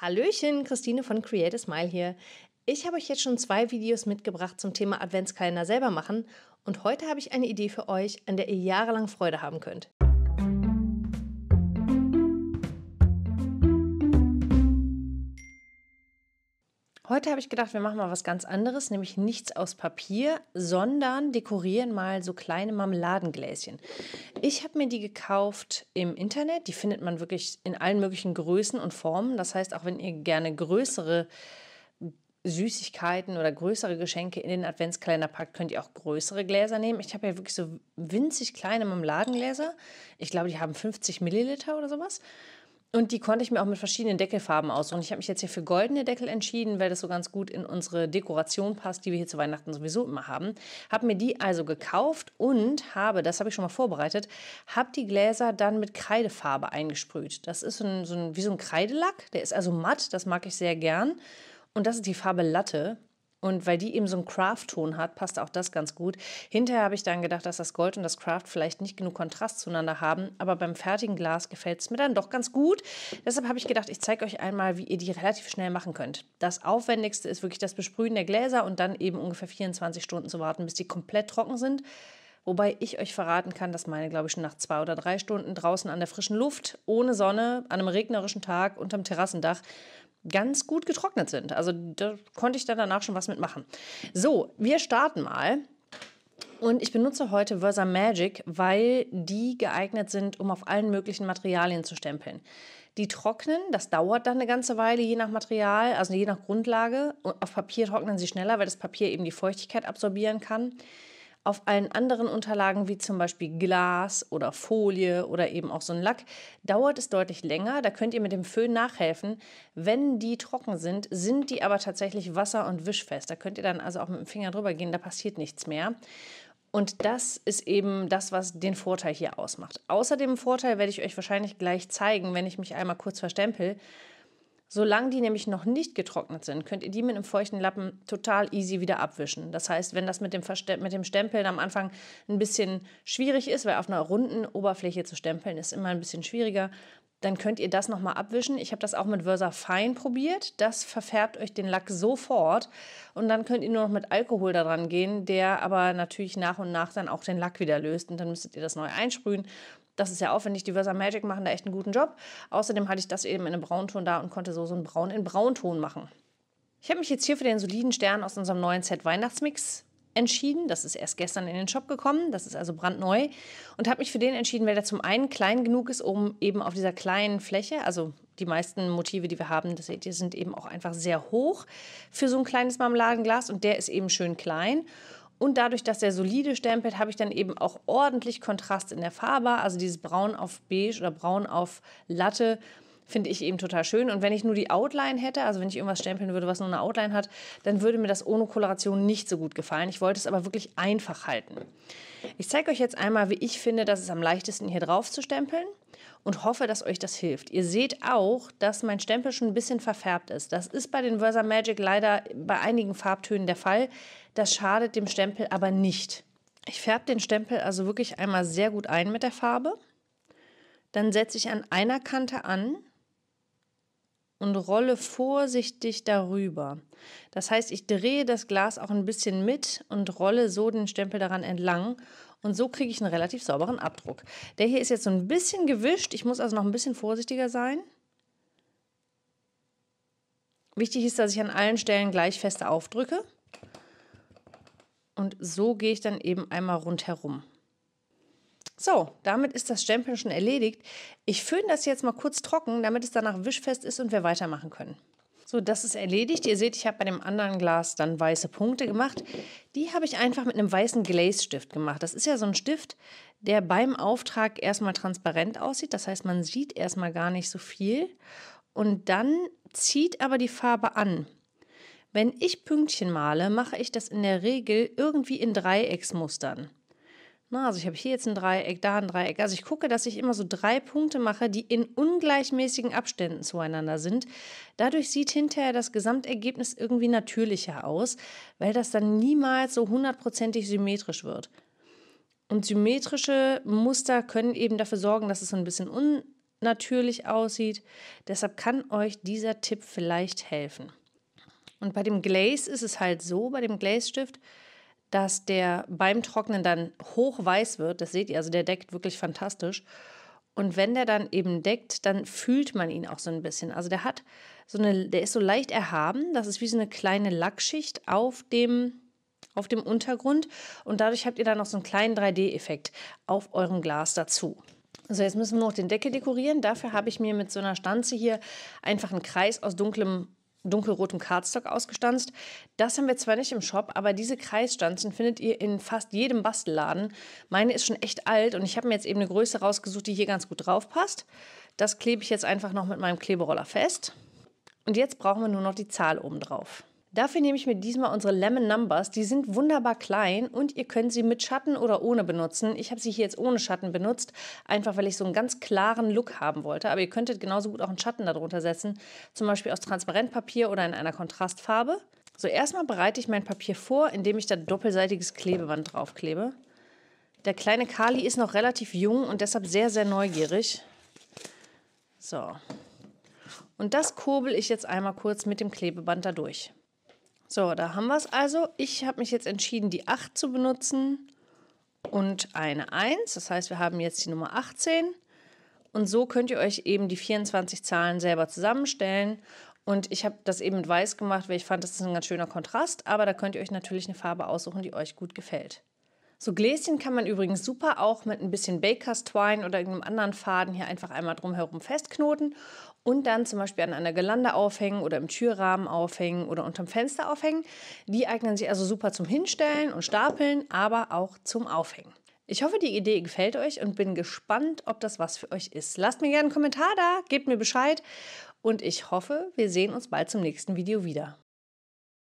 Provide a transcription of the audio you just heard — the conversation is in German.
Hallöchen, Christine von Create a Smile hier. Ich habe euch jetzt schon zwei Videos mitgebracht zum Thema Adventskalender selber machen und heute habe ich eine Idee für euch, an der ihr jahrelang Freude haben könnt. Heute habe ich gedacht, wir machen mal was ganz anderes, nämlich nichts aus Papier, sondern dekorieren mal so kleine Marmeladengläschen. Ich habe mir die gekauft im Internet. Die findet man wirklich in allen möglichen Größen und Formen. Das heißt, auch wenn ihr gerne größere Süßigkeiten oder größere Geschenke in den Adventskalender packt, könnt ihr auch größere Gläser nehmen. Ich habe ja wirklich so winzig kleine Marmeladengläser. Ich glaube, die haben 50 Milliliter oder sowas. Und die konnte ich mir auch mit verschiedenen Deckelfarben aussuchen. Ich habe mich jetzt hier für goldene Deckel entschieden, weil das so ganz gut in unsere Dekoration passt, die wir hier zu Weihnachten sowieso immer haben. Habe mir die also gekauft und habe, das habe ich schon mal vorbereitet, habe die Gläser dann mit Kreidefarbe eingesprüht. Das ist so ein, so ein, wie so ein Kreidelack, der ist also matt, das mag ich sehr gern. Und das ist die Farbe Latte. Und weil die eben so einen Craft-Ton hat, passt auch das ganz gut. Hinterher habe ich dann gedacht, dass das Gold und das Craft vielleicht nicht genug Kontrast zueinander haben, aber beim fertigen Glas gefällt es mir dann doch ganz gut. Deshalb habe ich gedacht, ich zeige euch einmal, wie ihr die relativ schnell machen könnt. Das Aufwendigste ist wirklich das Besprühen der Gläser und dann eben ungefähr 24 Stunden zu warten, bis die komplett trocken sind. Wobei ich euch verraten kann, dass meine, glaube ich, schon nach zwei oder drei Stunden draußen an der frischen Luft, ohne Sonne, an einem regnerischen Tag, unterm Terrassendach ganz gut getrocknet sind. Also da konnte ich dann danach schon was mitmachen. So, wir starten mal. Und ich benutze heute Versa Magic, weil die geeignet sind, um auf allen möglichen Materialien zu stempeln. Die trocknen, das dauert dann eine ganze Weile, je nach Material, also je nach Grundlage. Und auf Papier trocknen sie schneller, weil das Papier eben die Feuchtigkeit absorbieren kann. Auf allen anderen Unterlagen wie zum Beispiel Glas oder Folie oder eben auch so ein Lack dauert es deutlich länger. Da könnt ihr mit dem Föhn nachhelfen. Wenn die trocken sind, sind die aber tatsächlich wasser- und wischfest. Da könnt ihr dann also auch mit dem Finger drüber gehen, da passiert nichts mehr. Und das ist eben das, was den Vorteil hier ausmacht. Außerdem dem Vorteil werde ich euch wahrscheinlich gleich zeigen, wenn ich mich einmal kurz verstempel. Solange die nämlich noch nicht getrocknet sind, könnt ihr die mit einem feuchten Lappen total easy wieder abwischen. Das heißt, wenn das mit dem, mit dem Stempeln am Anfang ein bisschen schwierig ist, weil auf einer runden Oberfläche zu stempeln ist immer ein bisschen schwieriger, dann könnt ihr das nochmal abwischen. Ich habe das auch mit Versa Fine probiert. Das verfärbt euch den Lack sofort. Und dann könnt ihr nur noch mit Alkohol daran gehen, der aber natürlich nach und nach dann auch den Lack wieder löst. Und dann müsstet ihr das neu einsprühen. Das ist ja aufwendig. Die Versa Magic machen da echt einen guten Job. Außerdem hatte ich das eben in einem Braunton da und konnte so, so einen Braun in Braunton machen. Ich habe mich jetzt hier für den soliden Stern aus unserem neuen Set Weihnachtsmix entschieden. Das ist erst gestern in den Shop gekommen, das ist also brandneu. Und habe mich für den entschieden, weil der zum einen klein genug ist, um eben auf dieser kleinen Fläche, also die meisten Motive, die wir haben, das seht ihr, sind eben auch einfach sehr hoch für so ein kleines Marmeladenglas und der ist eben schön klein. Und dadurch, dass der solide stempelt, habe ich dann eben auch ordentlich Kontrast in der Farbe, also dieses Braun auf Beige oder Braun auf Latte finde ich eben total schön. Und wenn ich nur die Outline hätte, also wenn ich irgendwas stempeln würde, was nur eine Outline hat, dann würde mir das ohne Koloration nicht so gut gefallen. Ich wollte es aber wirklich einfach halten. Ich zeige euch jetzt einmal, wie ich finde, dass es am leichtesten hier drauf zu stempeln und hoffe, dass euch das hilft. Ihr seht auch, dass mein Stempel schon ein bisschen verfärbt ist. Das ist bei den Versa Magic leider bei einigen Farbtönen der Fall. Das schadet dem Stempel aber nicht. Ich färbe den Stempel also wirklich einmal sehr gut ein mit der Farbe. Dann setze ich an einer Kante an und rolle vorsichtig darüber. Das heißt, ich drehe das Glas auch ein bisschen mit und rolle so den Stempel daran entlang. Und so kriege ich einen relativ sauberen Abdruck. Der hier ist jetzt so ein bisschen gewischt. Ich muss also noch ein bisschen vorsichtiger sein. Wichtig ist, dass ich an allen Stellen gleich feste aufdrücke. Und so gehe ich dann eben einmal rundherum. So, damit ist das Stempeln schon erledigt. Ich föhne das jetzt mal kurz trocken, damit es danach wischfest ist und wir weitermachen können. So, das ist erledigt. Ihr seht, ich habe bei dem anderen Glas dann weiße Punkte gemacht. Die habe ich einfach mit einem weißen Glaze-Stift gemacht. Das ist ja so ein Stift, der beim Auftrag erstmal transparent aussieht. Das heißt, man sieht erstmal gar nicht so viel. Und dann zieht aber die Farbe an. Wenn ich Pünktchen male, mache ich das in der Regel irgendwie in Dreiecksmustern. Na, ne, also ich habe hier jetzt ein Dreieck, da ein Dreieck. Also ich gucke, dass ich immer so drei Punkte mache, die in ungleichmäßigen Abständen zueinander sind. Dadurch sieht hinterher das Gesamtergebnis irgendwie natürlicher aus, weil das dann niemals so hundertprozentig symmetrisch wird. Und symmetrische Muster können eben dafür sorgen, dass es so ein bisschen unnatürlich aussieht. Deshalb kann euch dieser Tipp vielleicht helfen. Und bei dem Glaze ist es halt so, bei dem Glaze-Stift, dass der beim Trocknen dann hochweiß wird. Das seht ihr, also der deckt wirklich fantastisch. Und wenn der dann eben deckt, dann fühlt man ihn auch so ein bisschen. Also der hat so eine, der ist so leicht erhaben. Das ist wie so eine kleine Lackschicht auf dem, auf dem Untergrund. Und dadurch habt ihr dann noch so einen kleinen 3D-Effekt auf eurem Glas dazu. So, jetzt müssen wir noch den Deckel dekorieren. Dafür habe ich mir mit so einer Stanze hier einfach einen Kreis aus dunklem dunkelrotem Cardstock ausgestanzt. Das haben wir zwar nicht im Shop, aber diese Kreisstanzen findet ihr in fast jedem Bastelladen. Meine ist schon echt alt und ich habe mir jetzt eben eine Größe rausgesucht, die hier ganz gut drauf passt. Das klebe ich jetzt einfach noch mit meinem Kleberoller fest. Und jetzt brauchen wir nur noch die Zahl oben drauf. Dafür nehme ich mir diesmal unsere Lemon Numbers. Die sind wunderbar klein und ihr könnt sie mit Schatten oder ohne benutzen. Ich habe sie hier jetzt ohne Schatten benutzt, einfach weil ich so einen ganz klaren Look haben wollte. Aber ihr könntet genauso gut auch einen Schatten darunter setzen, zum Beispiel aus Transparentpapier oder in einer Kontrastfarbe. So, erstmal bereite ich mein Papier vor, indem ich da doppelseitiges Klebeband draufklebe. Der kleine Kali ist noch relativ jung und deshalb sehr, sehr neugierig. So. Und das kurbel ich jetzt einmal kurz mit dem Klebeband da durch. So, da haben wir es also. Ich habe mich jetzt entschieden, die 8 zu benutzen und eine 1. Das heißt, wir haben jetzt die Nummer 18. Und so könnt ihr euch eben die 24 Zahlen selber zusammenstellen. Und ich habe das eben mit weiß gemacht, weil ich fand, das ist ein ganz schöner Kontrast. Aber da könnt ihr euch natürlich eine Farbe aussuchen, die euch gut gefällt. So Gläschen kann man übrigens super auch mit ein bisschen Bakers Twine oder irgendeinem anderen Faden hier einfach einmal drumherum festknoten und dann zum Beispiel an einer Gelande aufhängen oder im Türrahmen aufhängen oder unterm Fenster aufhängen. Die eignen sich also super zum Hinstellen und Stapeln, aber auch zum Aufhängen. Ich hoffe, die Idee gefällt euch und bin gespannt, ob das was für euch ist. Lasst mir gerne einen Kommentar da, gebt mir Bescheid und ich hoffe, wir sehen uns bald zum nächsten Video wieder.